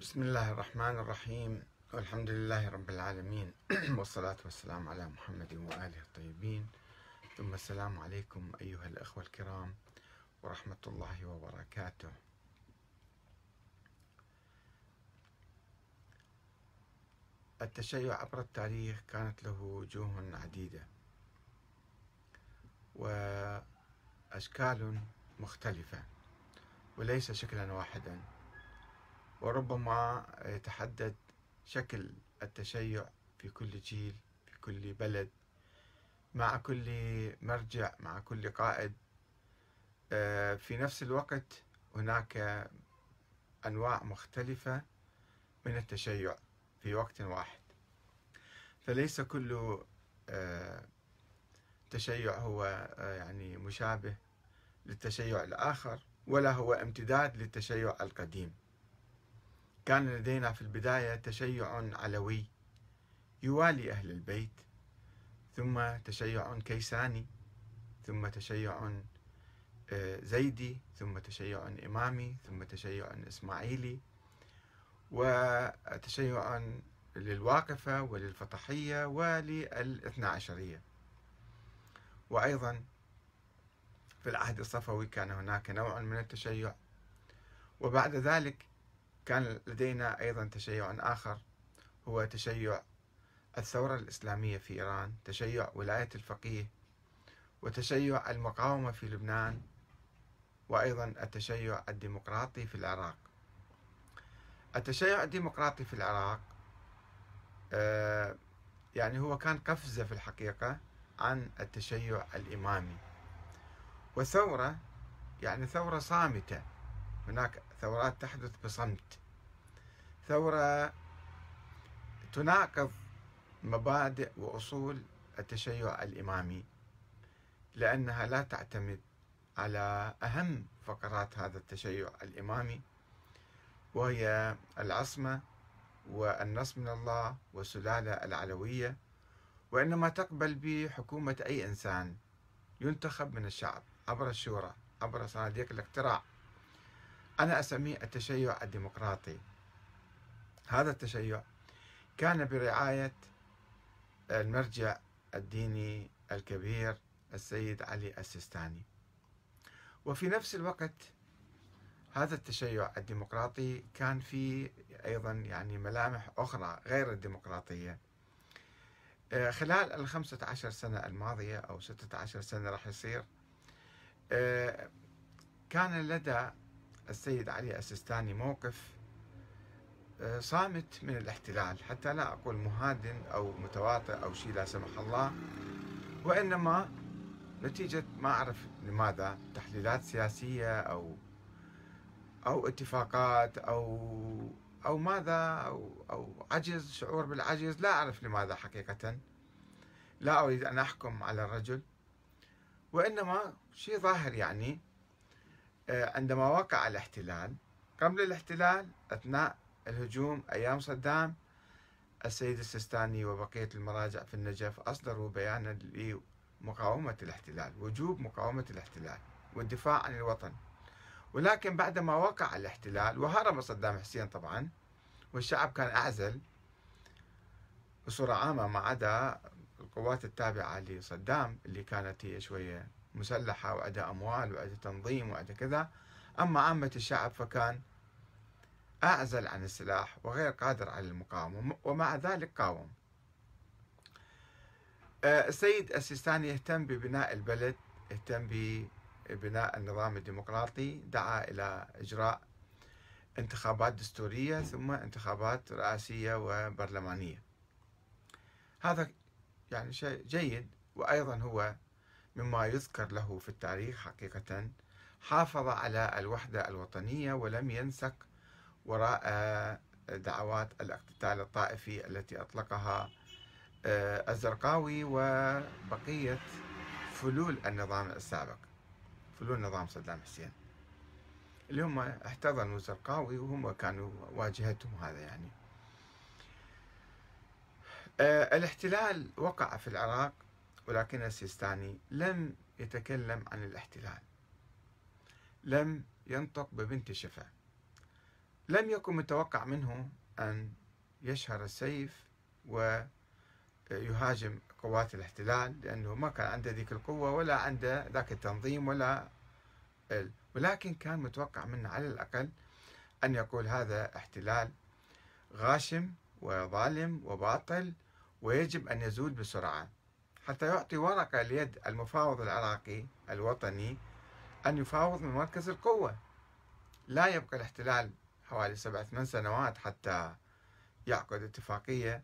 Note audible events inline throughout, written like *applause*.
بسم الله الرحمن الرحيم والحمد لله رب العالمين *clears throat* والصلاة والسلام على محمد وآله الطيبين ثم السلام عليكم أيها الأخوة الكرام ورحمة الله وبركاته التشيع عبر التاريخ كانت له وجوه عديدة وأشكال مختلفة وليس شكلا واحدا وربما يتحدد شكل التشيع في كل جيل في كل بلد مع كل مرجع مع كل قائد آه، في نفس الوقت هناك أنواع مختلفة من التشيع في وقت واحد فليس كل آه، تشيع هو آه، يعني مشابه للتشيع الآخر ولا هو امتداد للتشيع القديم كان لدينا في البداية تشيع علوي يوالي أهل البيت ثم تشيع كيساني ثم تشيع آه، زيدي ثم تشيع إمامي ثم تشيع إسماعيلي وتشيع للواقفة وللفطحية وللاثنى عشرية وأيضا في العهد الصفوي كان هناك نوع من التشيع وبعد ذلك كان لدينا أيضا تشيع آخر هو تشيع الثورة الإسلامية في إيران تشيع ولاية الفقيه وتشيع المقاومة في لبنان وأيضا التشيع الديمقراطي في العراق التشيع الديمقراطي في العراق آه، يعني هو كان قفزة في الحقيقة عن التشيع الإمامي وثورة يعني ثورة صامتة هناك ثورات تحدث بصمت ثورة تناقض مبادئ وأصول التشيع الإمامي لأنها لا تعتمد على أهم فقرات هذا التشيع الإمامي وهي العصمة والنص من الله والسلالة العلوية وإنما تقبل بحكومة أي إنسان ينتخب من الشعب عبر الشورى عبر صناديق الاقتراع أنا أسميه التشيع الديمقراطي هذا التشيع كان برعاية المرجع الديني الكبير السيد علي السيستاني وفي نفس الوقت هذا التشيع الديمقراطي كان فيه أيضا يعني ملامح أخرى غير الديمقراطية آه، خلال الخمسة عشر سنة الماضية أو ستة عشر سنة راح يصير آه، كان لدى السيد علي السيستاني موقف آه، صامت من الاحتلال حتى لا أقول مهادن أو متواطئ أو شيء لا سمح الله وإنما نتيجة ما أعرف لماذا تحليلات سياسية أو أو اتفاقات أو أو ماذا أو أو عجز شعور بالعجز لا أعرف لماذا حقيقة لا أريد أن أحكم على الرجل وإنما شيء ظاهر يعني آه، عندما وقع الاحتلال قبل الاحتلال أثناء الهجوم أيام صدام السيد السيستاني وبقية المراجع في النجف أصدروا بيانا لمقاومة الاحتلال وجوب مقاومة الاحتلال والدفاع عن الوطن ولكن بعدما وقع الاحتلال وهرب صدام حسين طبعا والشعب كان أعزل بصورة عامة ما عدا القوات التابعة لصدام اللي كانت هي شوية مسلحة وعدا أموال وعدا تنظيم وعدا كذا أما عامة الشعب فكان أعزل عن السلاح وغير قادر على المقاومة ومع ذلك قاوم آه، السيد السيستاني اهتم ببناء البلد اهتم ببناء النظام الديمقراطي دعا إلى إجراء انتخابات دستورية ثم انتخابات رئاسية وبرلمانية هذا يعني شيء جيد وأيضا هو مما يذكر له في التاريخ حقيقة حافظ على الوحدة الوطنية ولم ينسك وراء آه، دعوات الاقتتال الطائفي التي أطلقها آه، الزرقاوي وبقية فلول النظام السابق فلول نظام صدام حسين اللي هم احتضنوا الزرقاوي وهم كانوا واجهتهم هذا يعني آه، الاحتلال وقع في العراق ولكن السيستاني لم يتكلم عن الاحتلال لم ينطق ببنت شفا لم يكن متوقع منه أن يشهر السيف ويهاجم قوات الاحتلال لأنه ما كان عنده ذيك القوة ولا عنده ذاك التنظيم ولا ال... ولكن كان متوقع منه على الأقل أن يقول هذا احتلال غاشم وظالم وباطل ويجب أن يزول بسرعة حتى يعطي ورقة ليد المفاوض العراقي الوطني أن يفاوض من مركز القوة لا يبقى الاحتلال حوالي سبع ثمان سنوات حتى يعقد اتفاقية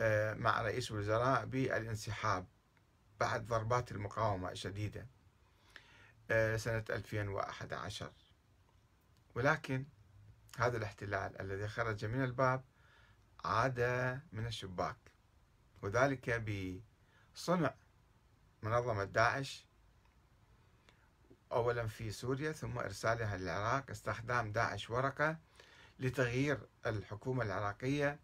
آه، مع رئيس الوزراء بالانسحاب بعد ضربات المقاومة الشديدة آه، سنة 2011 ولكن هذا الاحتلال الذي خرج من الباب عاد من الشباك وذلك ب صنع منظمة داعش أولا في سوريا ثم إرسالها للعراق استخدام داعش ورقة لتغيير الحكومة العراقية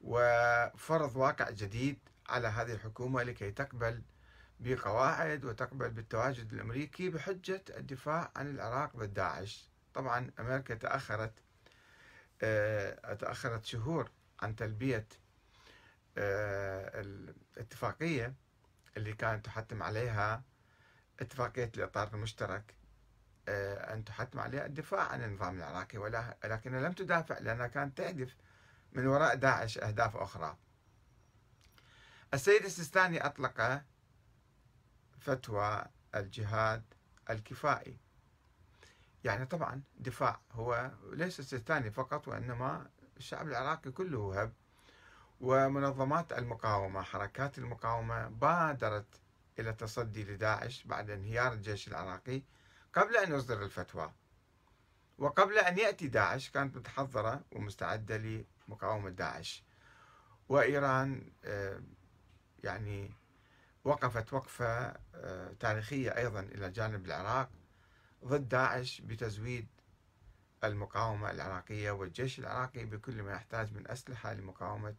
وفرض واقع جديد على هذه الحكومة لكي تقبل بقواعد وتقبل بالتواجد الأمريكي بحجة الدفاع عن العراق ضد داعش طبعا أمريكا تأخرت آه، تأخرت شهور عن تلبية آه، الاتفاقية اللي كانت تحتم عليها اتفاقية الإطار المشترك آه، أن تحتم عليها الدفاع عن النظام العراقي ولكنها لم تدافع لأنها كانت تهدف من وراء داعش أهداف أخرى السيد السيستاني أطلق فتوى الجهاد الكفائي يعني طبعا دفاع هو ليس السيستاني فقط وإنما الشعب العراقي كله هب ومنظمات المقاومة حركات المقاومة بادرت إلى التصدي لداعش بعد انهيار الجيش العراقي قبل أن يصدر الفتوى وقبل أن يأتي داعش كانت متحضرة ومستعدة لمقاومة داعش وإيران آه، يعني وقفت وقفة آه، تاريخية أيضا إلى جانب العراق ضد داعش بتزويد المقاومة العراقية والجيش العراقي بكل ما يحتاج من أسلحة لمقاومة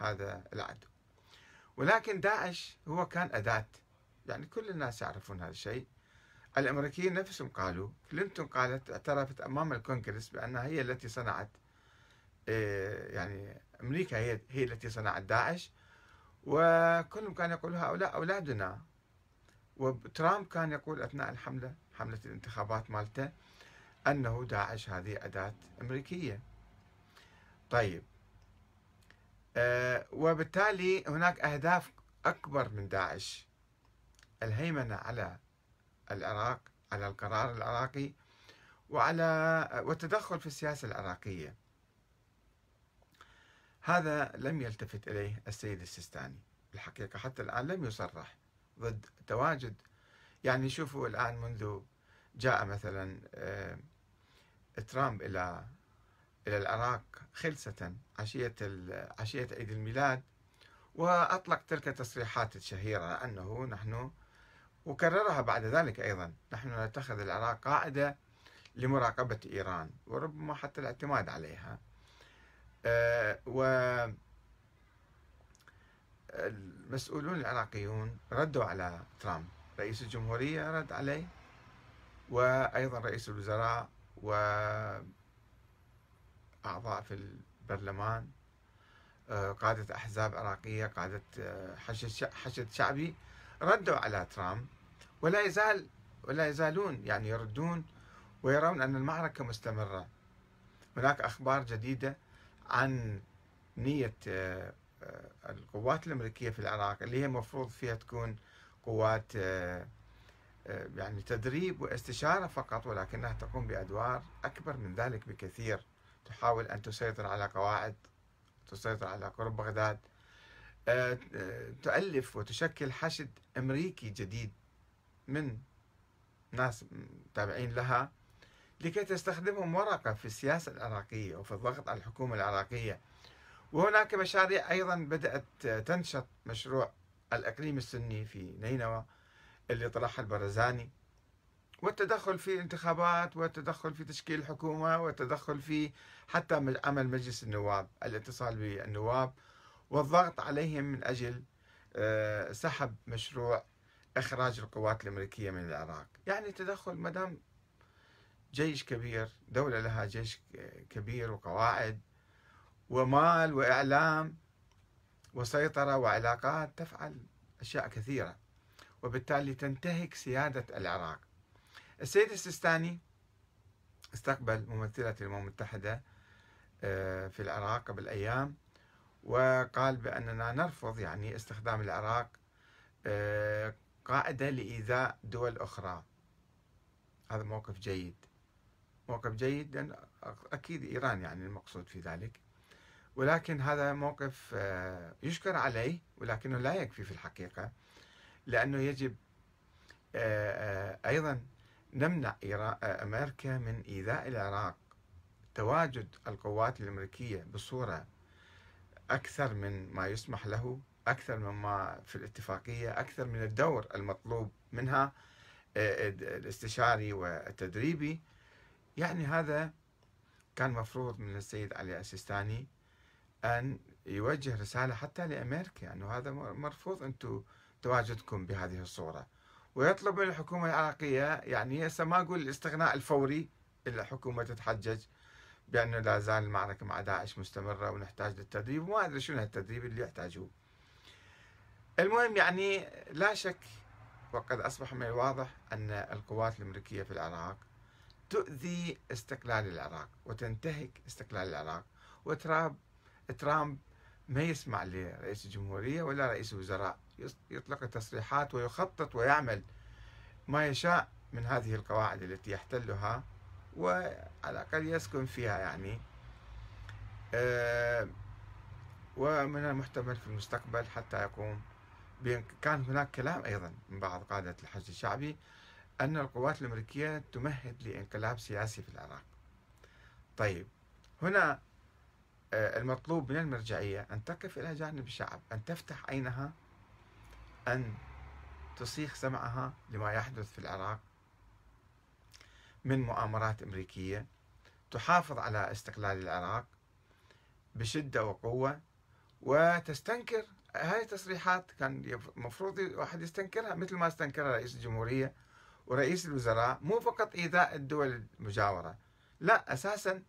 هذا العدو ولكن داعش هو كان أداة يعني كل الناس يعرفون هذا الشيء الأمريكيين نفسهم قالوا كلينتون قالت اعترفت أمام الكونغرس بأنها هي التي صنعت آه، يعني أمريكا هي, هي التي صنعت داعش وكلهم كانوا يقولوا هؤلاء أولادنا وترامب كان يقول أثناء الحملة حملة الانتخابات مالته أنه داعش هذه أداة أمريكية طيب آه، وبالتالي هناك أهداف أكبر من داعش الهيمنة على العراق على القرار العراقي وعلى والتدخل في السياسة العراقية هذا لم يلتفت إليه السيد السيستاني الحقيقة حتى الآن لم يصرح ضد تواجد يعني شوفوا الآن منذ جاء مثلا آه، ترامب إلى إلى العراق خلسة عشية عشية عيد الميلاد وأطلق تلك التصريحات الشهيرة أنه نحن وكررها بعد ذلك أيضا نحن نتخذ العراق قاعدة لمراقبة إيران وربما حتى الاعتماد عليها آه، و المسؤولون العراقيون ردوا على ترامب رئيس الجمهورية رد عليه وأيضا رئيس الوزراء و أعضاء في البرلمان آه، قادة أحزاب عراقية قادة آه، حشد شعبي ردوا على ترامب ولا يزال ولا يزالون يعني يردون ويرون أن المعركة مستمرة هناك أخبار جديدة عن نية آه، القوات الأمريكية في العراق اللي هي المفروض فيها تكون قوات يعني تدريب واستشارة فقط ولكنها تقوم بأدوار أكبر من ذلك بكثير تحاول أن تسيطر على قواعد تسيطر على قرب بغداد آه، تؤلف وتشكل حشد أمريكي جديد من ناس تابعين لها لكي تستخدمهم ورقة في السياسة العراقية وفي الضغط على الحكومة العراقية وهناك مشاريع أيضا بدأت تنشط مشروع الإقليم السني في نينوى اللي طرحها البرزاني والتدخل في الانتخابات والتدخل في تشكيل الحكومة والتدخل في حتى عمل مجلس النواب الاتصال بالنواب والضغط عليهم من أجل آه، سحب مشروع إخراج القوات الأمريكية من العراق يعني تدخل مدام جيش كبير دولة لها جيش كبير وقواعد ومال وإعلام وسيطرة وعلاقات تفعل أشياء كثيرة وبالتالي تنتهك سيادة العراق السيد السيستاني استقبل ممثلة الأمم المتحدة آه، في العراق قبل أيام وقال بأننا نرفض يعني استخدام العراق آه، قاعدة لإيذاء دول أخرى هذا موقف جيد موقف جيد لأن أكيد إيران يعني المقصود في ذلك ولكن هذا موقف آه، يشكر عليه ولكنه لا يكفي في الحقيقة لأنه يجب أيضا نمنع آه، أمريكا من إيذاء العراق تواجد القوات الأمريكية بصورة أكثر من ما يسمح له أكثر مما في الاتفاقية أكثر من الدور المطلوب منها آه، الاستشاري والتدريبي يعني هذا كان مفروض من السيد علي السيستاني أن يوجه رسالة حتى لأمريكا أنه هذا مرفوض أنتم تواجدكم بهذه الصورة ويطلب من الحكومة العراقية يعني هسه ما أقول الاستغناء الفوري إلا حكومة تتحجج بأنه لا زال المعركة مع داعش مستمرة ونحتاج للتدريب وما أدري شنو هالتدريب اللي يحتاجوه المهم يعني لا شك وقد أصبح من الواضح أن القوات الأمريكية في العراق تؤذي استقلال العراق وتنتهك استقلال العراق وتراب ترامب ما يسمع لرئيس الجمهورية ولا رئيس الوزراء يطلق التصريحات ويخطط ويعمل ما يشاء من هذه القواعد التي يحتلها وعلى الأقل يسكن فيها يعني آه، ومن المحتمل في المستقبل حتى يقوم كان هناك كلام أيضا من بعض قادة الحشد الشعبي أن القوات الأمريكية تمهد لانقلاب سياسي في العراق طيب هنا آه، المطلوب من المرجعية أن تقف إلى جانب الشعب أن تفتح عينها أن تصيخ سمعها لما يحدث في العراق من مؤامرات أمريكية تحافظ على استقلال العراق بشدة وقوة وتستنكر هاي التصريحات كان المفروض الواحد يستنكرها مثل ما استنكرها رئيس الجمهورية ورئيس الوزراء مو فقط إيذاء الدول المجاورة لا أساسا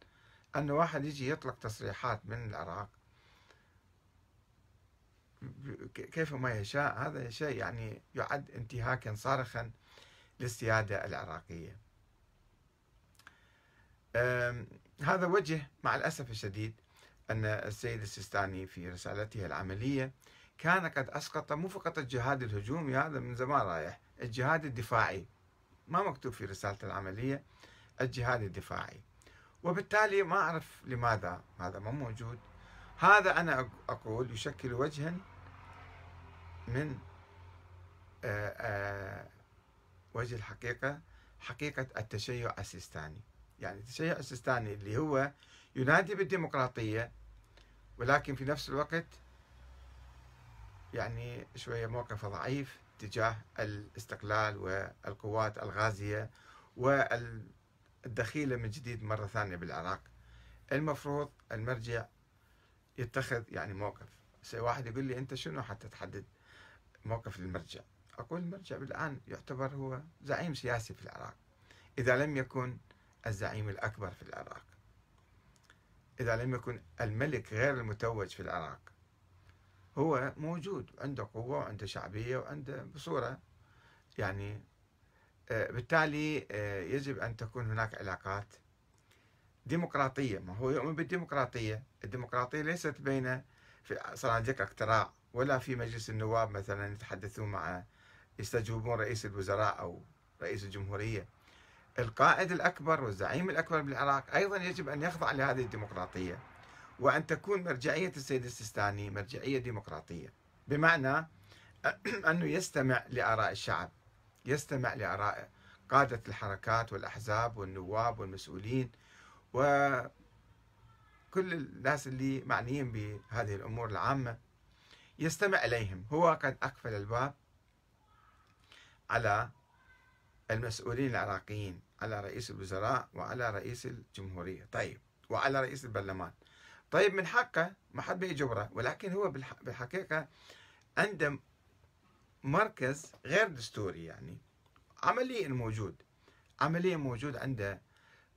أن واحد يجي يطلق تصريحات من العراق كيفما يشاء هذا شيء يعني يعد انتهاكا صارخا للسيادة العراقية هذا وجه مع الأسف الشديد أن السيد السيستاني في رسالته العملية كان قد أسقط مو فقط الجهاد الهجومي هذا من زمان رايح الجهاد الدفاعي ما مكتوب في رسالته العملية الجهاد الدفاعي وبالتالي ما أعرف لماذا هذا ما موجود هذا أنا أقول يشكل وجها من آه، آه، وجه الحقيقة حقيقة التشيع السيستاني يعني التشيع السيستاني اللي هو ينادي بالديمقراطية ولكن في نفس الوقت يعني شوية موقفه ضعيف تجاه الاستقلال والقوات الغازية والدخيلة من جديد مرة ثانية بالعراق المفروض المرجع يتخذ يعني موقف سي واحد يقول لي أنت شنو حتى تحدد موقف المرجع أقول المرجع الآن يعتبر هو زعيم سياسي في العراق إذا لم يكن الزعيم الأكبر في العراق إذا لم يكن الملك غير المتوج في العراق هو موجود عنده قوة وعنده شعبية وعنده بصورة يعني آه، بالتالي آه، يجب أن تكون هناك علاقات ديمقراطية ما هو يؤمن بالديمقراطية الديمقراطية ليست بين في صناديق اقتراع ولا في مجلس النواب مثلا يتحدثون مع يستجوبون رئيس الوزراء أو رئيس الجمهورية القائد الأكبر والزعيم الأكبر بالعراق أيضا يجب أن يخضع لهذه الديمقراطية وأن تكون مرجعية السيد السيستاني مرجعية ديمقراطية بمعنى *clears throat* أنه يستمع لآراء الشعب يستمع لآراء قادة الحركات والأحزاب والنواب والمسؤولين وكل الناس اللي معنيين بهذه الأمور العامة يستمع إليهم هو قد أقفل الباب على المسؤولين العراقيين على رئيس الوزراء وعلى رئيس الجمهورية طيب وعلى رئيس البرلمان طيب من حقه ما حد بيجبره ولكن هو بالحقيقة عنده مركز غير دستوري يعني عمليا موجود عمليا موجود عنده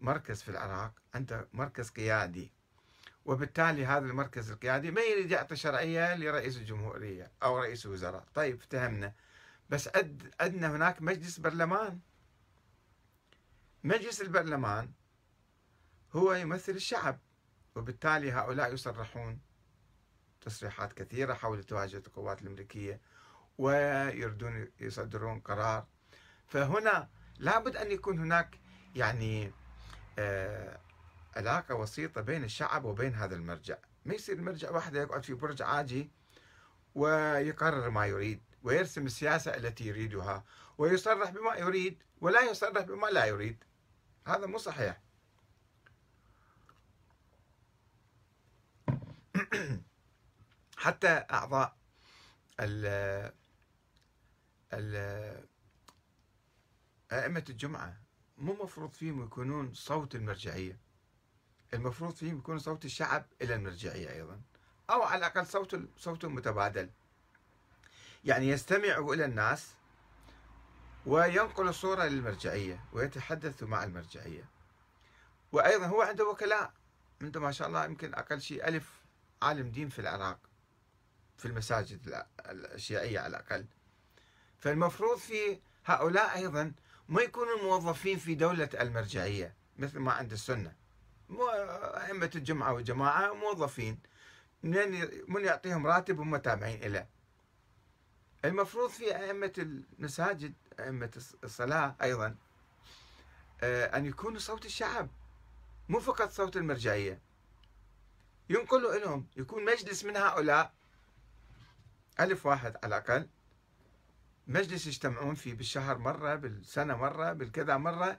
مركز في العراق عنده مركز قيادي وبالتالي هذا المركز القيادي ما يريد يعطي شرعيه لرئيس الجمهوريه او رئيس الوزراء، طيب افتهمنا بس أد عندنا هناك مجلس برلمان مجلس البرلمان هو يمثل الشعب وبالتالي هؤلاء يصرحون تصريحات كثيرة حول تواجد القوات الأمريكية ويردون يصدرون قرار فهنا لابد أن يكون هناك يعني آه، علاقة وسيطة بين الشعب وبين هذا المرجع ما يصير المرجع واحد يقعد في برج عاجي ويقرر ما يريد ويرسم السياسة التي يريدها ويصرح بما يريد ولا يصرح بما لا يريد هذا مو صحيح *clears throat* حتى أعضاء ال ال أئمة الجمعة مو مفروض فيهم يكونون صوت المرجعية المفروض فيهم يكون صوت الشعب إلى المرجعية أيضا أو على الأقل صوت صوت متبادل يعني يستمع إلى الناس وينقل الصورة للمرجعية ويتحدث مع المرجعية وأيضا هو عنده وكلاء عنده ما شاء الله يمكن أقل شيء ألف عالم دين في العراق في المساجد الشيعية على الأقل فالمفروض في هؤلاء أيضا ما يكونوا موظفين في دولة المرجعية مثل ما عند السنة أئمة الجمعة والجماعة موظفين من من يعطيهم راتب هم تابعين له المفروض في أئمة المساجد أئمة الصلاة أيضا آه، أن يكونوا صوت الشعب مو فقط صوت المرجعية ينقلوا لهم يكون مجلس من هؤلاء ألف واحد على الأقل مجلس يجتمعون فيه بالشهر مرة بالسنة مرة بالكذا مرة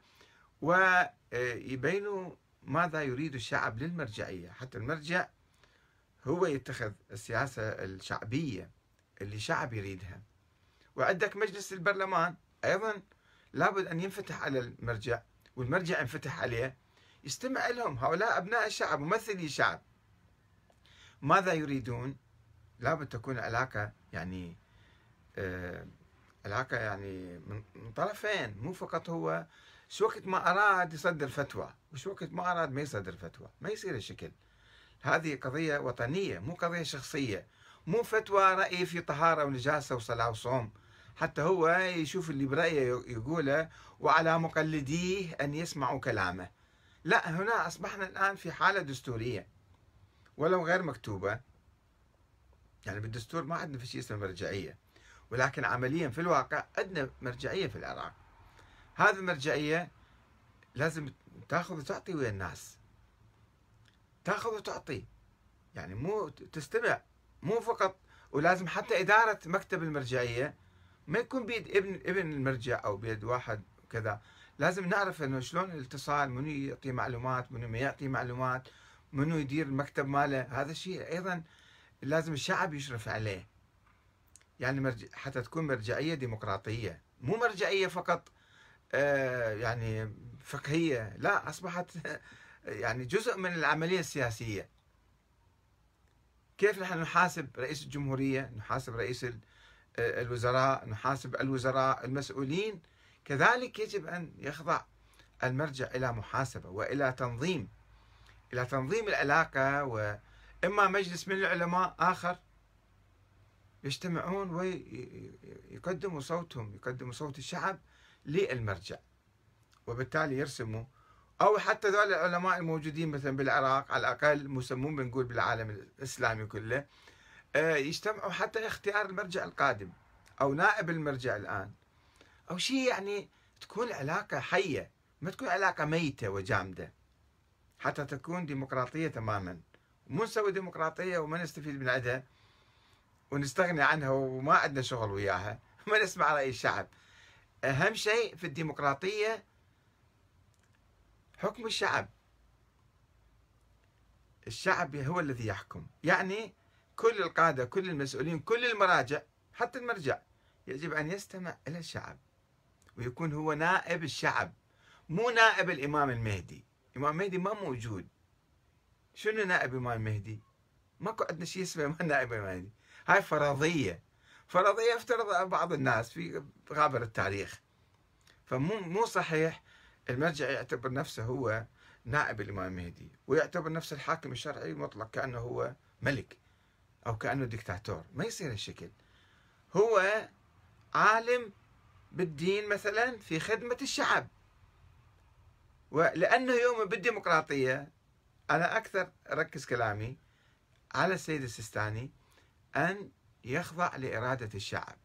ويبينوا ماذا يريد الشعب للمرجعية حتى المرجع هو يتخذ السياسة الشعبية اللي شعب يريدها وعندك مجلس البرلمان أيضا لابد أن ينفتح على المرجع والمرجع ينفتح عليه يستمع لهم هؤلاء أبناء الشعب ممثلي الشعب ماذا يريدون لابد تكون علاقة يعني آه علاقة يعني من طرفين مو فقط هو شو وقت ما أراد يصدر فتوى وشو وقت ما أراد ما يصدر فتوى ما يصير الشكل هذه قضية وطنية مو قضية شخصية مو فتوى رأي في طهارة ونجاسة وصلاة وصوم حتى هو يشوف اللي برأيه يقوله وعلى مقلديه أن يسمعوا كلامه لا هنا أصبحنا الآن في حالة دستورية ولو غير مكتوبة يعني بالدستور ما عندنا في شيء اسمه مرجعية ولكن عمليا في الواقع عندنا مرجعية في العراق هذه المرجعية لازم تاخذ وتعطي ويا الناس تاخذ وتعطي يعني مو تستمع مو فقط ولازم حتى إدارة مكتب المرجعية ما يكون بيد ابن ابن المرجع أو بيد واحد كذا لازم نعرف انه شلون الاتصال منو يعطي معلومات منو ما يعطي معلومات منو يدير المكتب ماله هذا الشيء ايضا لازم الشعب يشرف عليه يعني حتى تكون مرجعيه ديمقراطيه مو مرجعيه فقط آه، يعني فقهية لا أصبحت *laughs* يعني جزء من العملية السياسية كيف نحن نحاسب رئيس الجمهورية نحاسب رئيس آه، الوزراء نحاسب الوزراء المسؤولين كذلك يجب أن يخضع المرجع إلى محاسبة وإلى تنظيم إلى تنظيم العلاقة وإما مجلس من العلماء آخر يجتمعون ويقدموا صوتهم يقدموا صوت الشعب للمرجع وبالتالي يرسموا أو حتى ذول العلماء الموجودين مثلا بالعراق على الأقل مسمون بنقول بالعالم الإسلامي كله آه، يجتمعوا حتى اختيار المرجع القادم أو نائب المرجع الآن أو شيء يعني تكون علاقة حية ما تكون علاقة ميتة وجامدة حتى تكون ديمقراطية تماما مو نسوي ديمقراطية وما نستفيد من عندها ونستغني عنها وما عندنا شغل وياها *laughs* ما نسمع رأي الشعب أهم شيء في الديمقراطية حكم الشعب الشعب هو الذي يحكم يعني كل القادة كل المسؤولين كل المراجع حتى المرجع يجب أن يستمع إلى الشعب ويكون هو نائب الشعب مو نائب الإمام المهدي الإمام المهدي ما موجود شنو نائب الإمام المهدي ماكو عندنا شيء اسمه نائب الإمام المهدي هاي فرضية فرضية يفترض بعض الناس في غابر التاريخ فمو مو صحيح المرجع يعتبر نفسه هو نائب الإمام المهدي ويعتبر نفسه الحاكم الشرعي المطلق كأنه هو ملك أو كأنه دكتاتور ما يصير الشكل هو عالم بالدين مثلا في خدمة الشعب ولأنه يوم بالديمقراطية أنا أكثر ركز كلامي على السيد السيستاني أن يخضع لإرادة الشعب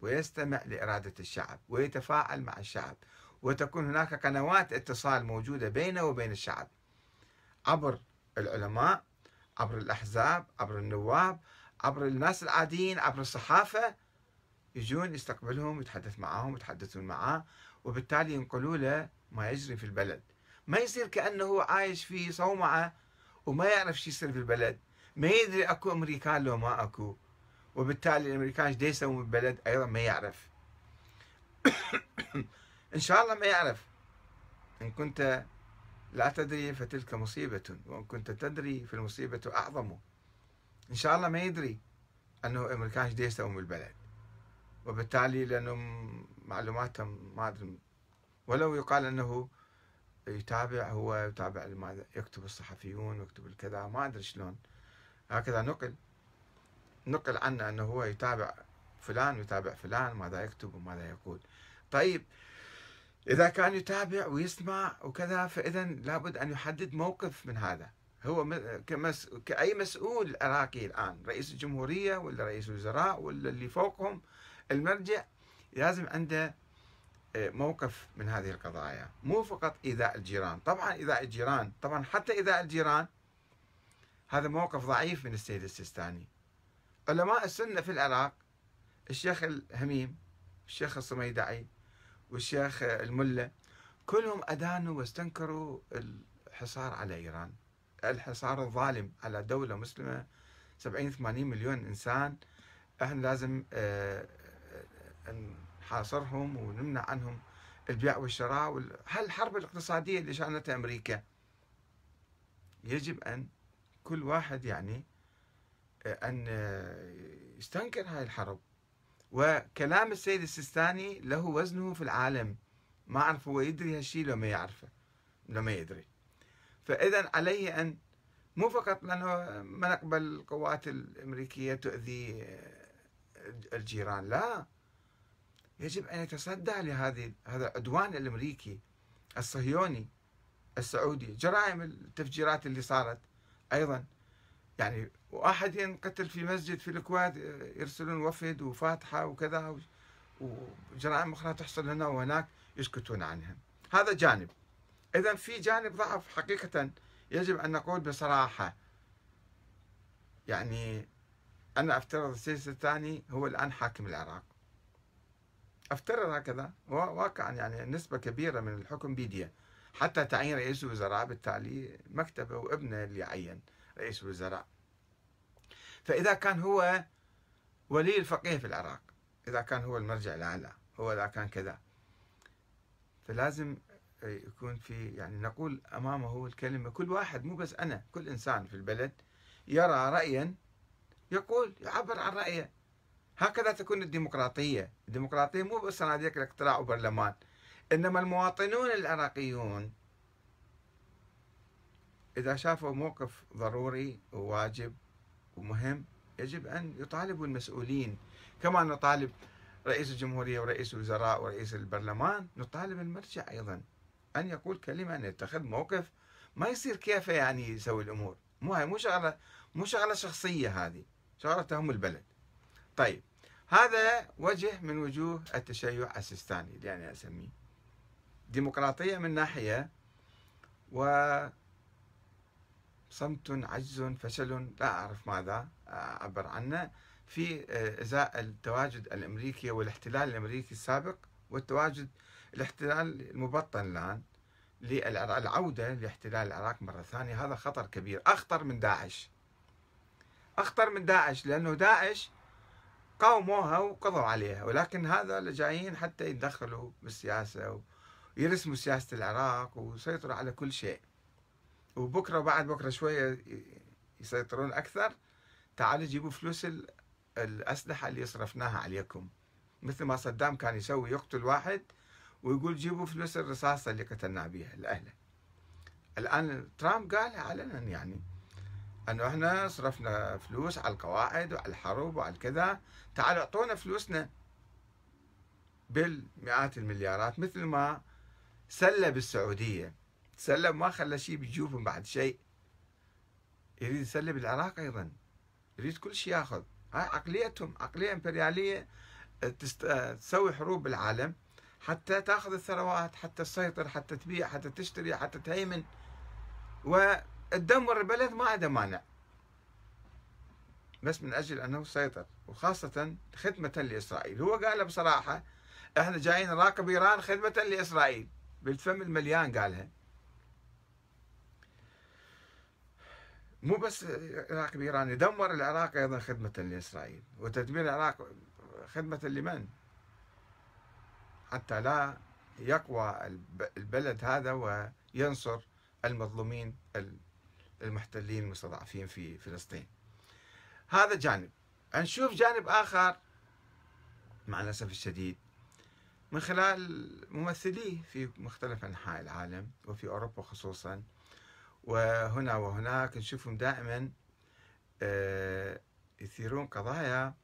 ويستمع لإرادة الشعب ويتفاعل مع الشعب وتكون هناك قنوات اتصال موجودة بينه وبين الشعب عبر العلماء عبر الأحزاب عبر النواب عبر الناس العاديين عبر الصحافة يجون يستقبلهم يتحدث معاهم يتحدثون معاه وبالتالي ينقلوا له ما يجري في البلد ما يصير كأنه عايش في صومعة وما يعرف شو يصير في البلد ما يدري أكو أمريكان لو ما أكو وبالتالي الامريكان ايش يسوون بالبلد ايضا ما يعرف *coughs* ان شاء الله ما يعرف ان كنت لا تدري فتلك مصيبة وان كنت تدري فالمصيبة اعظم ان شاء الله ما يدري انه الامريكان ايش يسوون بالبلد وبالتالي لانه معلوماتهم ما ادري ولو يقال انه يتابع هو يتابع يكتب الصحفيون ويكتب الكذا ما ادري شلون هكذا نقل نقل عنه أنه هو يتابع فلان ويتابع فلان ماذا يكتب وماذا يقول طيب إذا كان يتابع ويسمع وكذا فإذا لابد أن يحدد موقف من هذا هو كمس... كأي مسؤول عراقي الآن رئيس الجمهورية ولا رئيس الوزراء ولا اللي فوقهم المرجع لازم عنده آه، موقف من هذه القضايا مو فقط إيذاء الجيران طبعا إيذاء الجيران طبعا حتى إيذاء الجيران هذا موقف ضعيف من السيد السيستاني علماء السنة في العراق الشيخ الهميم الشيخ الصميدعي والشيخ الملة كلهم أدانوا واستنكروا الحصار على إيران الحصار الظالم على دولة مسلمة 70 80 مليون إنسان احنا لازم آه، آه، آه، نحاصرهم ونمنع عنهم البيع والشراء هالحرب الاقتصادية اللي شانتها أمريكا يجب أن كل واحد يعني أن يستنكر هاي الحرب وكلام السيد السيستاني له وزنه في العالم ما أعرف هو يدري هالشيء لو ما يعرفه لو ما يدري فإذا عليه أن مو فقط لأنه ما نقبل القوات الأمريكية تؤذي الجيران لا يجب أن يتصدى لهذه هذا العدوان الأمريكي الصهيوني السعودي جرائم التفجيرات اللي صارت أيضا يعني وأحد ينقتل في مسجد في الكويت يرسلون وفد وفاتحة وكذا وجرائم أخرى تحصل هنا وهناك يسكتون عنها هذا جانب إذا في جانب ضعف حقيقة يجب أن نقول بصراحة يعني أنا أفترض السيسي الثاني هو الآن حاكم العراق أفترض هكذا واقعا يعني نسبة كبيرة من الحكم بيديه حتى تعيين رئيس الوزراء بالتالي مكتبه وابنه اللي عين رئيس الوزراء فإذا كان هو ولي الفقيه في العراق إذا كان هو المرجع الأعلى هو إذا كان كذا فلازم يكون في يعني نقول أمامه الكلمة كل واحد مو بس أنا كل إنسان في البلد يرى رأيا يقول يعبر عن رأيه هكذا تكون الديمقراطية الديمقراطية مو بس صناديق الاقتراع وبرلمان إنما المواطنون العراقيون إذا شافوا موقف ضروري وواجب مهم يجب أن يطالبوا المسؤولين كما نطالب رئيس الجمهورية ورئيس الوزراء ورئيس البرلمان نطالب المرجع أيضا أن يقول كلمة أن يتخذ موقف ما يصير كيفه يعني يسوي الأمور مو هاي مو شغلة مو شغلة شخصية هذه شغلة تهم البلد طيب هذا وجه من وجوه التشيع السيستاني اللي أنا أسميه ديمقراطية من ناحية و صمت عجز فشل لا أعرف ماذا آه، أعبر عنه في آه، إزاء التواجد الأمريكي والاحتلال الأمريكي السابق والتواجد الاحتلال المبطن الآن للعودة لاحتلال العراق مرة ثانية هذا خطر كبير أخطر من داعش أخطر من داعش لأنه داعش قاوموها وقضوا عليها ولكن هذا جايين حتى يتدخلوا بالسياسة ويرسموا سياسة العراق ويسيطروا على كل شيء وبكره وبعد بكره شويه يسيطرون اكثر تعالوا جيبوا فلوس الاسلحه اللي صرفناها عليكم مثل ما صدام كان يسوي يقتل واحد ويقول جيبوا فلوس الرصاصه اللي قتلنا بها الأهل الان ترامب قال علنا يعني انه احنا صرفنا فلوس على القواعد وعلى الحرب وعلى كذا تعالوا اعطونا فلوسنا بالمئات المليارات مثل ما سلب السعوديه سلم ما خلى شيء بجيوبهم بعد شيء يريد يسلم العراق ايضا يريد كل شيء ياخذ هاي عقليتهم عقليه امبرياليه آه، آه، تسوي حروب بالعالم حتى تاخذ الثروات حتى تسيطر حتى تبيع حتى تشتري حتى تهيمن وتدمر البلد ما عنده مانع بس من اجل انه سيطر وخاصه خدمه لاسرائيل هو قال بصراحه احنا جايين نراقب ايران خدمه لاسرائيل بالفم المليان قالها مو بس العراق الايراني دمر العراق ايضا خدمه لاسرائيل وتدمير العراق خدمه لمن؟ حتى لا يقوى البلد هذا وينصر المظلومين المحتلين المستضعفين في فلسطين هذا جانب نشوف جانب آخر مع الأسف الشديد من خلال ممثليه في مختلف أنحاء العالم وفي أوروبا خصوصا وهنا وهناك نشوفهم دائما آه، يثيرون قضايا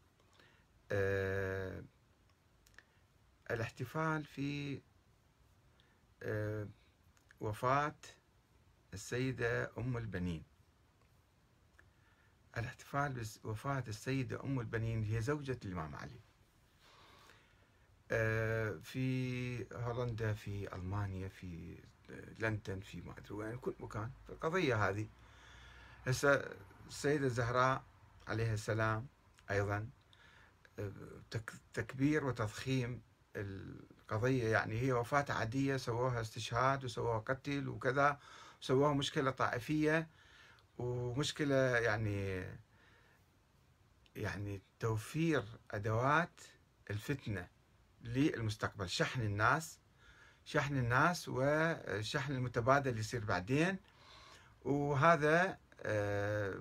آه، الاحتفال في آه، وفاة السيدة أم البنين الاحتفال بوفاة السيدة أم البنين هي زوجة الإمام علي في هولندا في ألمانيا في لندن في ما ادري وين كل مكان القضيه هذه هسه السيده الزهراء عليها السلام ايضا تكبير وتضخيم القضيه يعني هي وفاه عاديه سووها استشهاد وسووها قتل وكذا سووها مشكله طائفيه ومشكله يعني يعني توفير ادوات الفتنه للمستقبل شحن الناس شحن الناس والشحن المتبادل اللي يصير بعدين وهذا آه،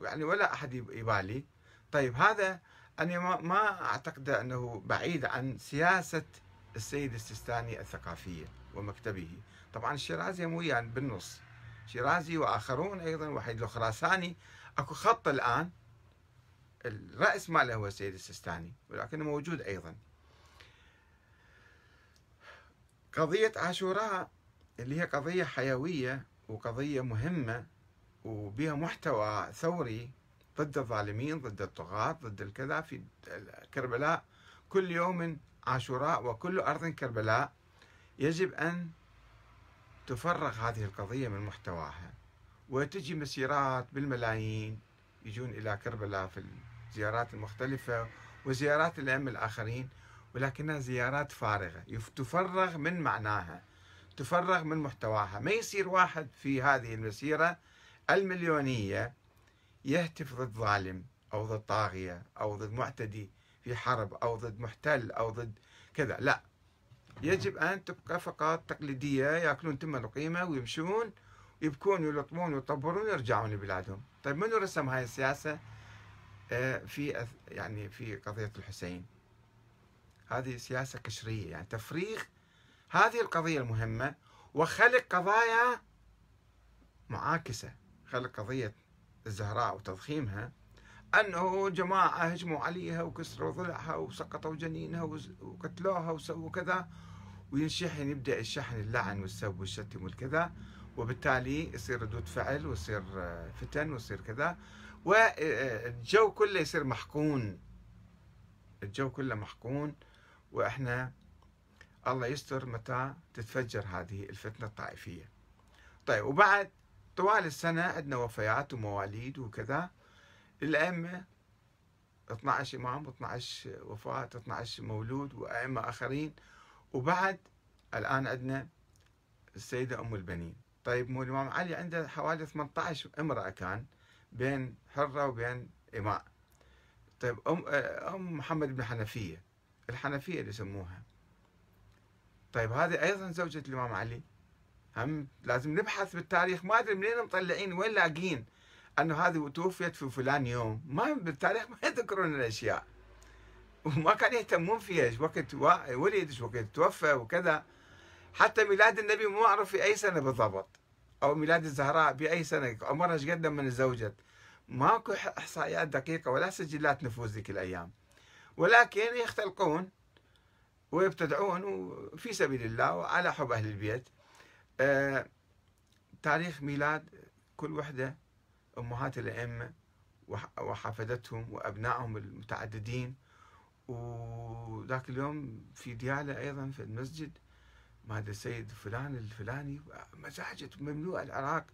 يعني ولا احد يبالي طيب هذا انا ما اعتقد انه بعيد عن سياسه السيد السيستاني الثقافيه ومكتبه طبعا الشيرازي مو يعني بالنص شيرازي واخرون ايضا وحيد الخراساني اكو خط الان الراس ماله هو السيد السيستاني ولكنه موجود ايضا قضية عاشوراء اللي هي قضية حيوية وقضية مهمة وبها محتوى ثوري ضد الظالمين ضد الطغاة ضد الكذا في كربلاء كل يوم عاشوراء وكل أرض كربلاء يجب أن تفرغ هذه القضية من محتواها وتجي مسيرات بالملايين يجون إلى كربلاء في الزيارات المختلفة وزيارات الأئمة الآخرين ولكنها زيارات فارغة تفرغ من معناها تفرغ من محتواها ما يصير واحد في هذه المسيرة المليونية يهتف ضد ظالم أو ضد طاغية أو ضد معتدي في حرب أو ضد محتل أو ضد كذا لا يجب أن تبقى فقط تقليدية يأكلون تم القيمة ويمشون يبكون ويلطمون ويطبرون ويرجعون لبلادهم طيب منو رسم هاي السياسة آه، في يعني في قضية الحسين هذه سياسة قشرية يعني تفريغ هذه القضية المهمة وخلق قضايا معاكسة خلق قضية الزهراء وتضخيمها أنه جماعة هجموا عليها وكسروا ضلعها وسقطوا جنينها وقتلوها وسووا كذا وينشحن يعني يبدأ الشحن اللعن والسب والشتم والكذا وبالتالي يصير ردود فعل ويصير آه، فتن ويصير كذا والجو آه، آه، كله يصير محقون الجو كله محقون واحنا الله يستر متى تتفجر هذه الفتنه الطائفيه. طيب وبعد طوال السنه عندنا وفيات ومواليد وكذا الائمه 12 امام 12 وفاه 12 مولود وائمه اخرين وبعد الان عندنا السيده ام البنين. طيب مو الامام علي عنده حوالي 18 امراه كان بين حره وبين اماء. طيب ام ام محمد بن حنفيه الحنفية اللي يسموها طيب هذه أيضا زوجة الإمام علي هم لازم نبحث بالتاريخ ما أدري منين مطلعين وين لاقين أنه هذه توفيت في فلان يوم ما بالتاريخ ما يذكرون الأشياء وما كانوا يهتمون فيها ايش وقت ولد ايش وقت توفى وكذا حتى ميلاد النبي مو معروف في أي سنة بالضبط أو ميلاد الزهراء بأي سنة عمرها ايش قدم من تزوجت ماكو احصائيات دقيقه ولا سجلات نفوذ ذيك الايام ولكن يختلقون ويبتدعون في سبيل الله وعلى حب أهل البيت آه، تاريخ ميلاد كل وحدة أمهات الأئمة وحفدتهم وأبنائهم المتعددين وذاك اليوم في ديالة أيضا في المسجد ما السيد فلان الفلاني مساجد مملوء العراق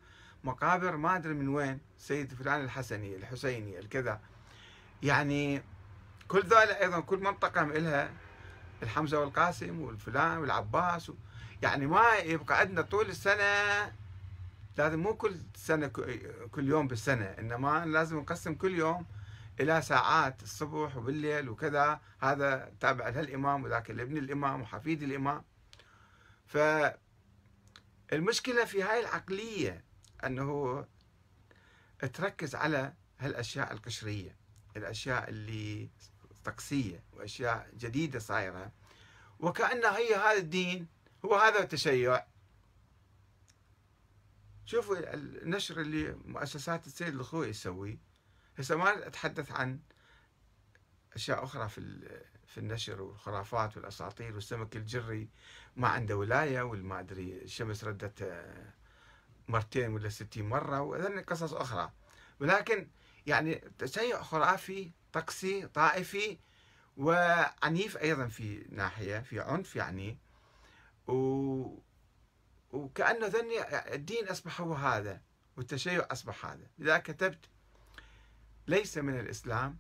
مقابر ما ادري من وين سيد فلان الحسني الحسيني الكذا يعني كل ذلك ايضا كل منطقه لها الحمزه والقاسم والفلان والعباس و... يعني ما يبقى عندنا طول السنه لازم مو كل سنه كل يوم بالسنه انما لازم نقسم كل يوم الى ساعات الصبح وبالليل وكذا هذا تابع الامام وذاك لابن الامام وحفيد الامام ف المشكله في هاي العقليه انه تركز على هالاشياء القشريه الاشياء اللي طقسية وأشياء جديدة صايرة وكأن هي هذا الدين هو هذا التشيع شوفوا النشر اللي مؤسسات السيد الخوي يسوي هسه ما أتحدث عن أشياء أخرى في في النشر والخرافات والأساطير والسمك الجري ما عنده ولاية والما أدري الشمس ردت آه، مرتين ولا ستين مرة وهذه قصص أخرى ولكن يعني تشيع خرافي طقسي طائفي وعنيف أيضا في ناحية في عنف يعني و... وكأنه ذني الدين أصبح هو هذا والتشيع أصبح هذا اذا كتبت ليس من الإسلام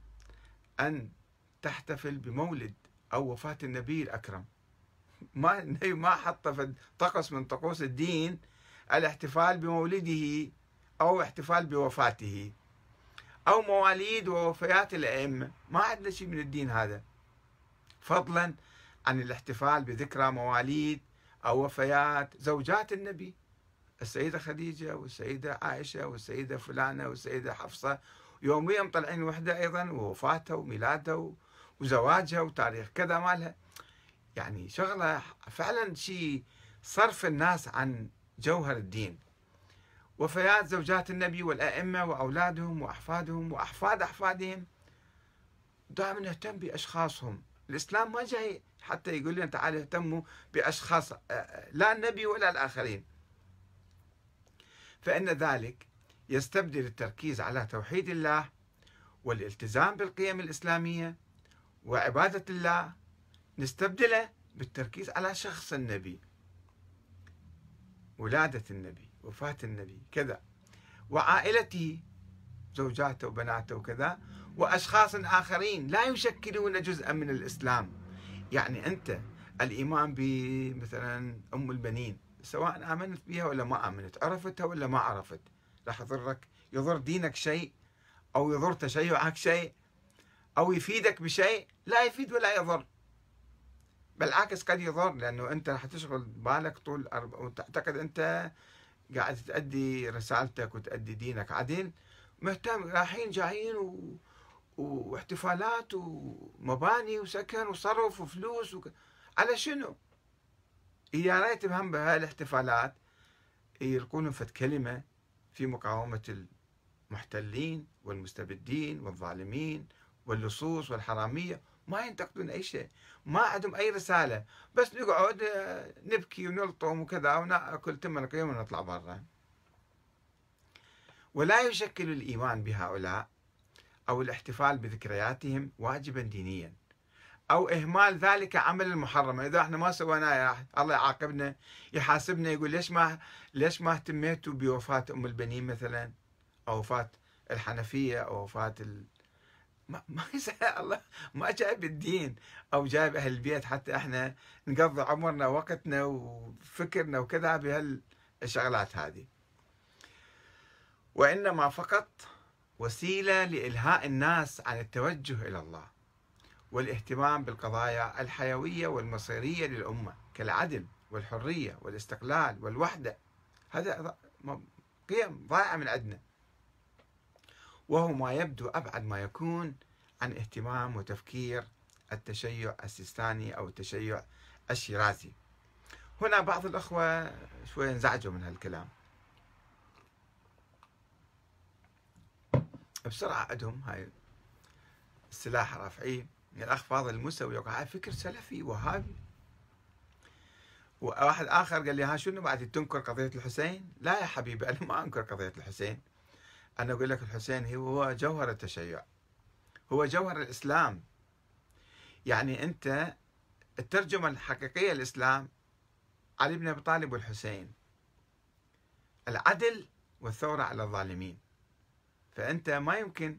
أن تحتفل بمولد أو وفاة النبي الأكرم ما النبي ما حط في طقس من طقوس الدين الاحتفال بمولده أو احتفال بوفاته أو مواليد ووفيات الأئمة ما عندنا شيء من الدين هذا فضلا عن الاحتفال بذكرى مواليد أو وفيات زوجات النبي السيدة خديجة والسيدة عائشة والسيدة فلانة والسيدة حفصة يوميا طلعين وحدة أيضا ووفاتها وميلادها وزواجها وتاريخ كذا مالها يعني شغلة فعلا شيء صرف الناس عن جوهر الدين وفيات زوجات النبي والأئمة وأولادهم وأحفادهم وأحفاد أحفادهم دائما نهتم بأشخاصهم الإسلام ما جاي حتى يقول لنا تعالوا اهتموا بأشخاص آه، آه، لا النبي ولا الآخرين فإن ذلك يستبدل التركيز على توحيد الله والالتزام بالقيم الإسلامية وعبادة الله نستبدله بالتركيز على شخص النبي ولادة النبي وفاة النبي كذا وعائلته زوجاته وبناته وكذا وأشخاص آخرين لا يشكلون جزءا من الإسلام يعني أنت الإيمان بمثلا أم البنين سواء آمنت بها ولا ما آمنت عرفتها ولا ما عرفت راح يضرك يضر دينك شيء أو يضر تشيعك شيء أو يفيدك بشيء لا يفيد ولا يضر بالعكس قد يضر لأنه أنت راح تشغل بالك طول أرب... وتعتقد أنت قاعد تأدي رسالتك وتأدي دينك عدل مهتم رايحين جايين و... واحتفالات ومباني وسكن وصرف وفلوس وك... على شنو؟ يا ريت بهم بهالاحتفالات يلقون فد كلمة في مقاومة المحتلين والمستبدين والظالمين واللصوص والحرامية ما ينتقدون أي شيء ما عندهم أي رسالة بس نقعد آه، نبكي ونلطم وكذا ونأكل تمن قيم ونطلع برا ولا يشكل الإيمان بهؤلاء أو الاحتفال بذكرياتهم واجبا دينيا أو إهمال ذلك عمل المحرم إذا احنا ما سويناه الله يعاقبنا يحاسبنا يقول ليش ما ليش ما اهتميتوا بوفاة أم البنين مثلا أو وفاة الحنفية أو وفاة ال... ما *laughs* ما الله ما جايب الدين او جايب اهل البيت حتى احنا نقضي عمرنا وقتنا وفكرنا وكذا بهالشغلات هذه وانما فقط وسيله لالهاء الناس عن التوجه الى الله والاهتمام بالقضايا الحيويه والمصيريه للامه كالعدل والحريه والاستقلال والوحده هذا قيم ضائعه من عندنا وهو ما يبدو أبعد ما يكون عن اهتمام وتفكير التشيع السيستاني أو التشيع الشيرازي هنا بعض الأخوة شوي انزعجوا من هالكلام بسرعة عندهم هاي السلاح رافعيه الأخ فاضل المسوي هاي فكر سلفي وهابي وواحد آخر قال لي ها شنو بعد تنكر قضية الحسين لا يا حبيبي أنا ما أنكر قضية الحسين أنا أقول لك الحسين هو جوهر التشيع هو جوهر الإسلام يعني أنت الترجمة الحقيقية للإسلام علي بن أبي طالب والحسين العدل والثورة على الظالمين فأنت ما يمكن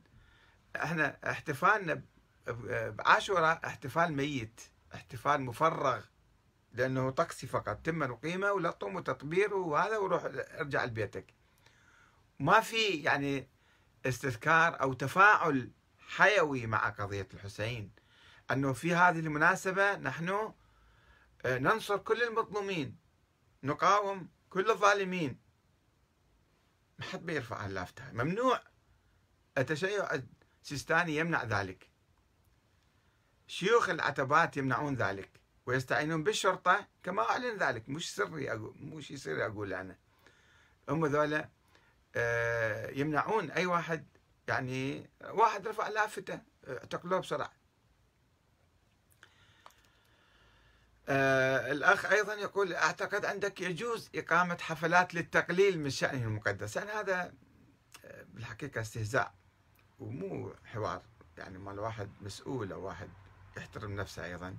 احنا احتفالنا بعاشوراء احتفال ميت احتفال مفرغ لأنه طقسي فقط تم القيمه ولطم وتطبير وهذا وروح ارجع لبيتك ما في يعني استذكار أو تفاعل حيوي مع قضية الحسين أنه في هذه المناسبة نحن آه، ننصر كل المظلومين نقاوم كل الظالمين ما حد بيرفع اللافتة ممنوع التشيع السيستاني يمنع ذلك شيوخ العتبات يمنعون ذلك ويستعينون بالشرطة كما أعلن ذلك مش سري أقول مش سري أقول أنا هم ذولا آه، يمنعون اي واحد يعني واحد رفع لافته آه، اعتقلوه بسرعه آه الأخ أيضا يقول أعتقد عندك يجوز إقامة حفلات للتقليل من شأنه المقدس يعني هذا آه، بالحقيقة استهزاء ومو حوار يعني مال واحد مسؤول أو واحد يحترم نفسه أيضا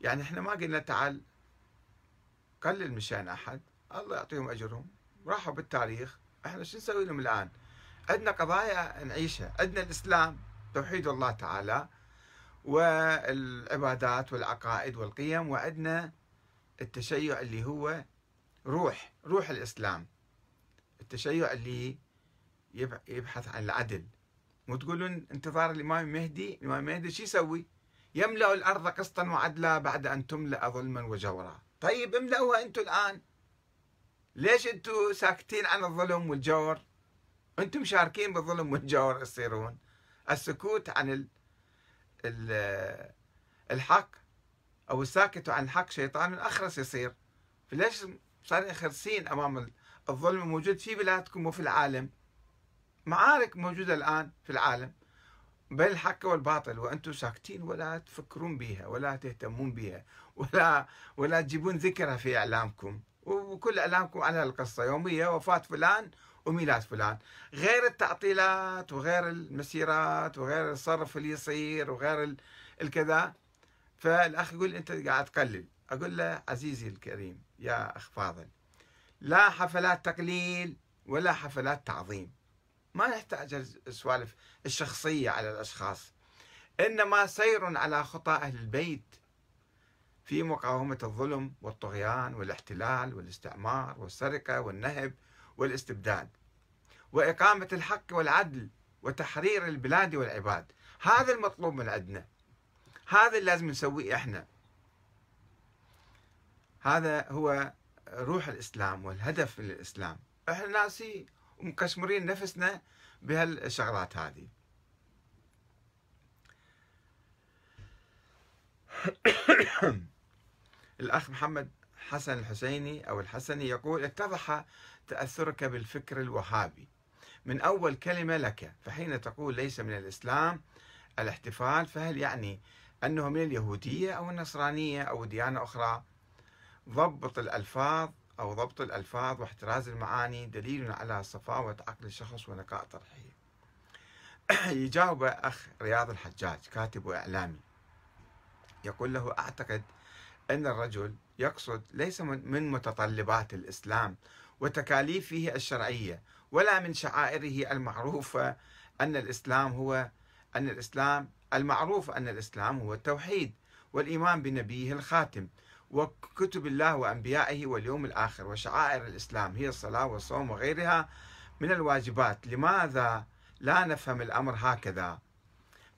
يعني احنا ما قلنا تعال قلل من شأن أحد الله يعطيهم أجرهم راحوا بالتاريخ احنا شو نسوي لهم الان؟ عندنا قضايا نعيشها، عندنا الاسلام توحيد الله تعالى والعبادات والعقائد والقيم وعندنا التشيع اللي هو روح روح الاسلام التشيع اللي يبحث عن العدل مو تقولون انتظار الامام المهدي، الامام المهدي شو يسوي؟ يملا الارض قسطا وعدلا بعد ان تملا ظلما وجورا، طيب املأوها انتم الان ليش انتم ساكتين عن الظلم والجور انتم مشاركين بالظلم والجور تصيرون السكوت عن ال ال الحق او الساكت عن الحق شيطان اخرس يصير فليش صار خرسين امام الظلم الموجود في بلادكم وفي العالم معارك موجوده الان في العالم بين الحق والباطل وانتم ساكتين ولا تفكرون بها ولا تهتمون بها ولا ولا تجيبون ذكرها في اعلامكم وكل اعلامكم على القصه يوميه وفاه فلان وميلاد فلان غير التعطيلات وغير المسيرات وغير الصرف اللي يصير وغير الكذا فالاخ يقول انت قاعد تقلل اقول له عزيزي الكريم يا اخ فاضل لا حفلات تقليل ولا حفلات تعظيم ما نحتاج السوالف الشخصيه على الاشخاص انما سير على خطى اهل البيت في مقاومة الظلم والطغيان والاحتلال والاستعمار والسرقة والنهب والاستبداد وإقامة الحق والعدل وتحرير البلاد والعباد هذا المطلوب من عندنا هذا اللي لازم نسويه احنا هذا هو روح الإسلام والهدف من الإسلام احنا ناسي ومكشمرين نفسنا بهالشغلات هذه *coughs* *coughs* *coughs* الأخ محمد حسن الحسيني أو الحسني يقول اتضح تأثرك بالفكر الوهابي من أول كلمة لك فحين تقول ليس من الإسلام الاحتفال فهل يعني أنه من اليهودية أو النصرانية أو ديانة أخرى ضبط الألفاظ أو ضبط الألفاظ واحتراز المعاني دليل على صفاوة عقل الشخص ونقاء طرحه *clears throat* يجاوب أخ رياض الحجاج كاتب وإعلامي يقول له أعتقد أن الرجل يقصد ليس من متطلبات الإسلام وتكاليفه الشرعية ولا من شعائره المعروفة أن الإسلام هو أن الإسلام المعروف أن الإسلام هو التوحيد والإيمان بنبيه الخاتم وكتب الله وأنبيائه واليوم الآخر وشعائر الإسلام هي الصلاة والصوم وغيرها من الواجبات لماذا لا نفهم الأمر هكذا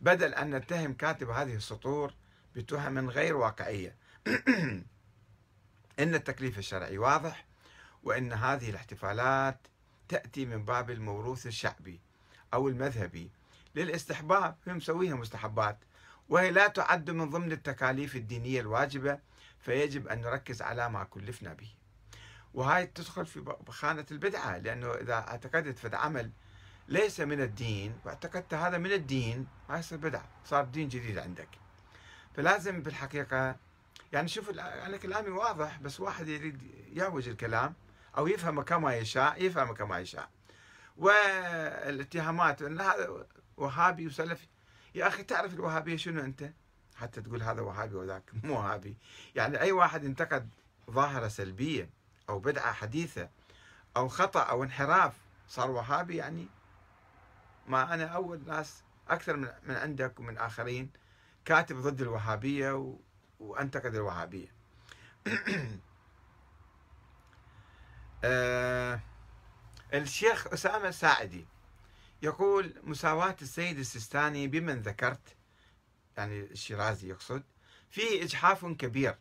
بدل أن نتهم كاتب هذه السطور بتهم غير واقعية *clears throat* ان التكليف الشرعي واضح وان هذه الاحتفالات تاتي من باب الموروث الشعبي او المذهبي للاستحباب هم مسويها مستحبات وهي لا تعد من ضمن التكاليف الدينيه الواجبه فيجب ان نركز على ما كلفنا به. وهاي تدخل في خانه البدعه لانه اذا اعتقدت في عمل ليس من الدين واعتقدت هذا من الدين هاي يصير بدعه، صار دين جديد عندك. فلازم بالحقيقه يعني شوف انا كلامي واضح بس واحد يريد يعوج الكلام او يفهمه كما يشاء يفهمه كما يشاء والاتهامات ان هذا وهابي وسلفي يا اخي تعرف الوهابيه شنو انت حتى تقول هذا وهابي وذاك *laughs* مو وهابي يعني اي واحد انتقد ظاهره سلبيه او بدعه حديثه او خطا او انحراف صار وهابي يعني ما انا اول ناس اكثر من من عندك ومن اخرين كاتب ضد الوهابيه و وانتقد الوهابيه *clears throat* آه الشيخ أسامة الساعدي يقول مساواة السيد السيستاني بمن ذكرت يعني الشيرازي يقصد فيه إجحاف كبير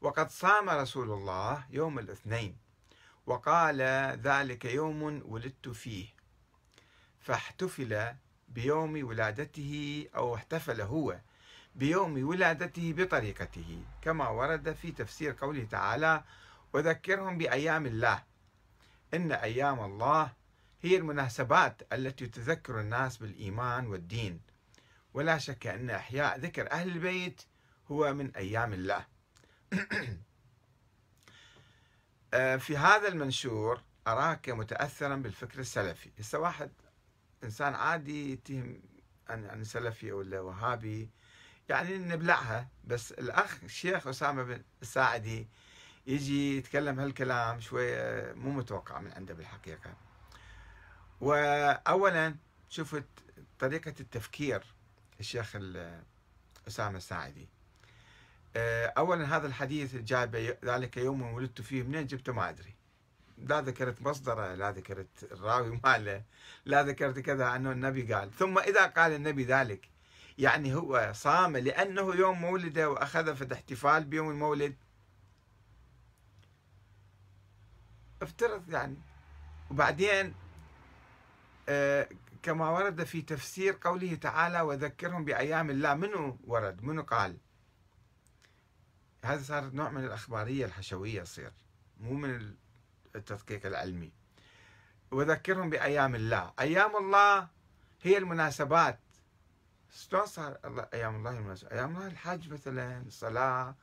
وقد صام رسول الله يوم الاثنين وقال ذلك يوم ولدت فيه فاحتفل بيوم ولادته أو احتفل هو بيوم ولادته بطريقته كما ورد في تفسير قوله تعالى وذكرهم بأيام الله إن أيام الله هي المناسبات التي تذكر الناس بالإيمان والدين ولا شك أن إحياء ذكر أهل البيت هو من أيام الله *clears throat* آه، في هذا المنشور أراك متأثرا بالفكر السلفي هسه واحد إنسان عادي يتهم أن سلفي ولا وهابي يعني نبلعها بس الأخ الشيخ أسامة بن الساعدي يجي يتكلم هالكلام شوية مو متوقع من عنده بالحقيقة وأولا شفت طريقة التفكير الشيخ أسامة الساعدي آه، أولا هذا الحديث جايبه ذلك يوم ولدت فيه منين جبته ما أدري لا ذكرت مصدره لا ذكرت الراوي ماله لا ذكرت كذا أنه النبي قال ثم إذا قال النبي ذلك يعني هو صام لأنه يوم مولده وأخذ في احتفال بيوم المولد افترض يعني وبعدين آه كما ورد في تفسير قوله تعالى وذكرهم بأيام الله منو ورد منو قال هذا صار نوع من الأخبارية الحشوية صير مو من التدقيق العلمي وذكرهم بأيام الله أيام الله هي المناسبات شلون صار الله ايام الله المسجد ايام الله الحج مثلا الصلاه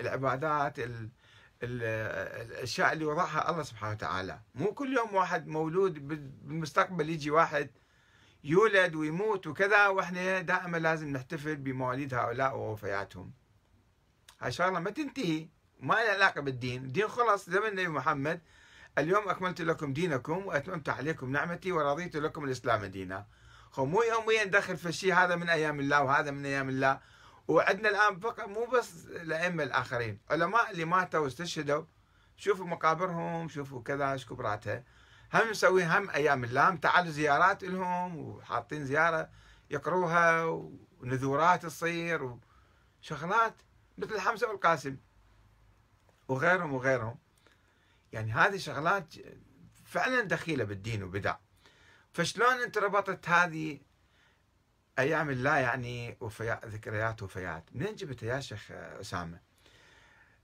العبادات ال... ال... الاشياء اللي وضعها الله سبحانه وتعالى مو كل يوم واحد مولود بالمستقبل يجي واحد يولد ويموت وكذا واحنا دائما لازم نحتفل بمواليد هؤلاء ووفياتهم هاي شغله ما تنتهي ما لها علاقه بالدين الدين خلص زمن النبي محمد اليوم اكملت لكم دينكم واتممت عليكم نعمتي ورضيت لكم الاسلام دينا خو مو يوميا ندخل الشيء هذا من ايام الله وهذا من ايام الله وعندنا الان فقط مو بس الائمه الاخرين علماء اللي ماتوا واستشهدوا شوفوا مقابرهم شوفوا كذا ايش كبراتها هم مسوين هم ايام الله تعالوا زيارات لهم وحاطين زياره يقروها ونذورات تصير وشغلات مثل حمزه والقاسم وغيرهم وغيرهم يعني هذه شغلات فعلا دخيله بالدين وبدع فشلون انت ربطت هذه ايام الله يعني وفيات ذكريات وفيات منين جبتها يا شيخ اسامه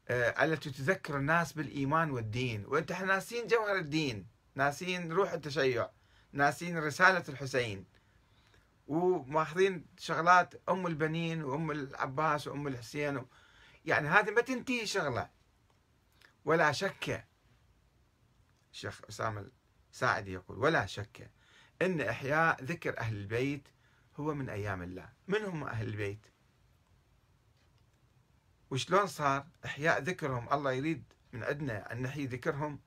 آه، التي تذكر الناس بالايمان والدين وانت احنا ناسين جوهر الدين ناسين روح التشيع ناسين رساله الحسين وماخذين شغلات ام البنين وام العباس وام الحسين و... يعني هذه ما تنتهي شغله ولا شك الشيخ اسامه الساعدي يقول ولا شك أن إحياء ذكر أهل البيت هو من أيام الله من هم أهل البيت وشلون صار إحياء ذكرهم الله يريد من عندنا أن نحيي ذكرهم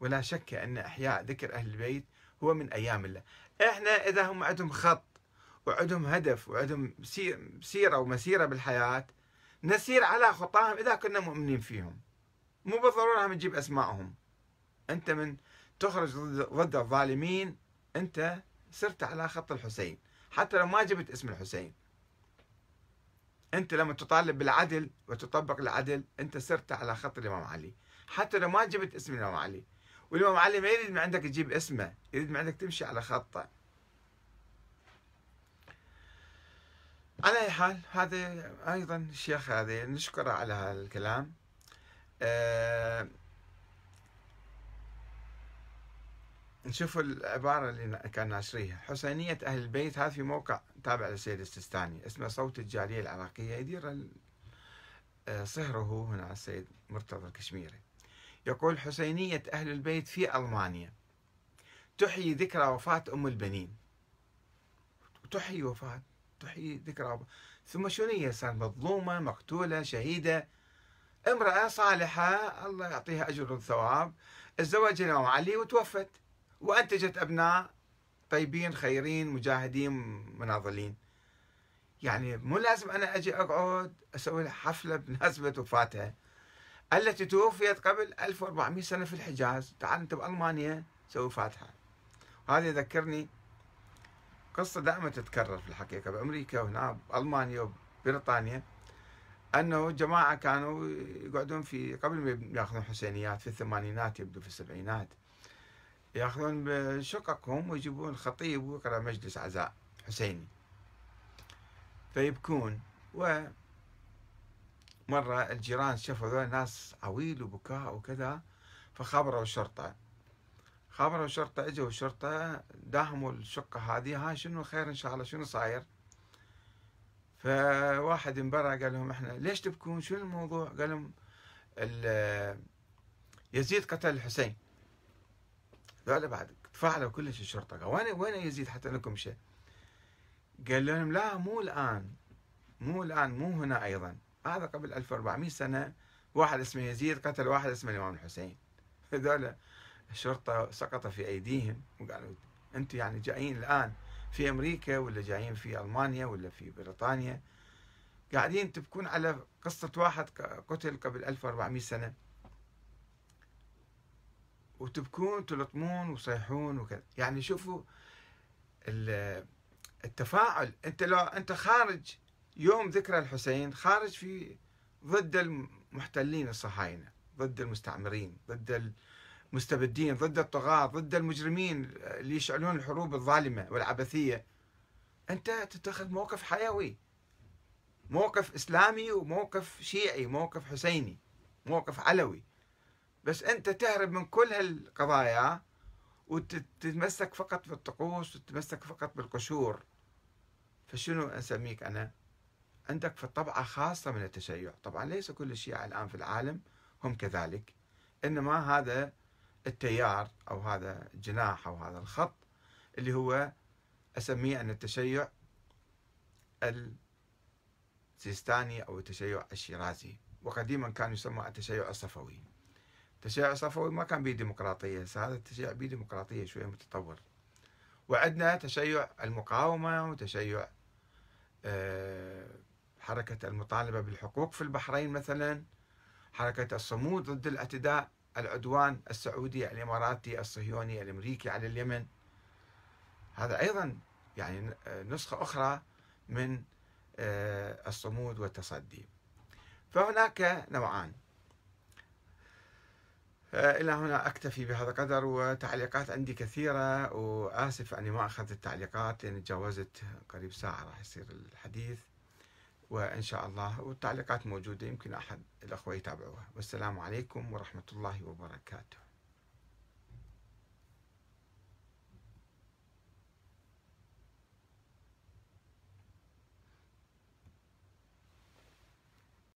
ولا شك أن إحياء ذكر أهل البيت هو من أيام الله إحنا إذا هم عندهم خط وعندهم هدف وعندهم سيرة ومسيرة بالحياة نسير على خطاهم إذا كنا مؤمنين فيهم مو بالضرورة نجيب أسمائهم أنت من تخرج ضد الظالمين أنت صرت على خط الحسين حتى لو ما جبت اسم الحسين أنت لما تطالب بالعدل وتطبق العدل أنت صرت على خط الإمام علي حتى لو ما جبت اسم الإمام علي والإمام علي ما يريد من عندك تجيب اسمه يريد من عندك تمشي على خطه على أي حال هذا أيضا الشيخ هذا نشكره على هذا الكلام أه نشوف العبارة اللي كان ناشريها حسينية أهل البيت هذا في موقع تابع للسيد السيستاني اسمه صوت الجالية العراقية يدير آه، صهره هنا السيد مرتضى الكشميري يقول حسينية أهل البيت في ألمانيا تحيي ذكرى وفاة أم البنين تحيي وفاة تحيي ذكرى وفاة. ثم شنو هي صارت مظلومة مقتولة شهيدة امرأة صالحة الله يعطيها أجر وثواب تزوج الإمام علي وتوفت وأنتجت أبناء طيبين خيرين مجاهدين مناضلين يعني مو لازم أنا أجي أقعد أسوي حفلة بمناسبة وفاتها التي توفيت قبل 1400 سنة في الحجاز تعال أنت بألمانيا سوي فاتحة هذا يذكرني قصة دائما تتكرر في الحقيقة بأمريكا وهنا بألمانيا وبريطانيا أنه جماعة كانوا يقعدون في قبل ما ياخذون حسينيات في الثمانينات يبدو في السبعينات ياخذون بشققهم ويجيبون خطيب ويقرا مجلس عزاء حسيني فيبكون و مرة الجيران شافوا ذول ناس عويل وبكاء وكذا فخبروا الشرطة خبروا الشرطة اجوا الشرطة داهموا الشقة هذه ها شنو الخير ان شاء الله شنو صاير فواحد انبرى قال لهم احنا ليش تبكون شنو الموضوع قال لهم يزيد قتل الحسين ذولا بعد تفاعلوا كلش الشرطة قال وين وين يزيد حتى لكم شيء قال لهم لا مو الآن مو الآن مو هنا أيضا هذا قبل 1400 سنة واحد اسمه يزيد قتل واحد اسمه الإمام الحسين *laughs* هذول الشرطة سقط في أيديهم وقالوا أنتم يعني جايين الآن في أمريكا ولا جايين في ألمانيا ولا في بريطانيا قاعدين تبكون على قصة واحد قتل قبل 1400 سنة وتبكون تلطمون وصيحون وكذا يعني شوفوا التفاعل انت لو انت خارج يوم ذكرى الحسين خارج في ضد المحتلين الصهاينه ضد المستعمرين ضد المستبدين ضد الطغاة ضد المجرمين اللي يشعلون الحروب الظالمة والعبثية أنت تتخذ موقف حيوي موقف إسلامي وموقف شيعي موقف حسيني موقف علوي بس أنت تهرب من كل هالقضايا وتتمسك فقط بالطقوس وتتمسك فقط بالقشور فشنو أسميك أنا عندك في الطبعة خاصة من التشيع طبعا ليس كل الشيعة الآن في العالم هم كذلك إنما هذا التيار أو هذا الجناح أو هذا الخط اللي هو أسميه أن التشيع السيستاني أو التشيع الشيرازي وقديما كان يسمى التشيع الصفوي التشيع الصفوي ما كان بيه ديمقراطية هذا التشيع بيه ديمقراطية شوية متطور وعندنا تشيع المقاومة وتشيع آه، حركة المطالبة بالحقوق في البحرين مثلا حركة الصمود ضد الاعتداء العدوان السعودي الإماراتي الصهيوني الأمريكي على اليمن هذا أيضا يعني آه، نسخة أخرى من آه، الصمود والتصدي فهناك نوعان آه، إلى هنا أكتفي بهذا القدر وتعليقات عندي كثيرة وآسف أني ما أخذت التعليقات لأني تجاوزت قريب ساعة راح يصير الحديث وإن شاء الله والتعليقات موجودة يمكن أحد الأخوة يتابعوها والسلام عليكم ورحمة الله وبركاته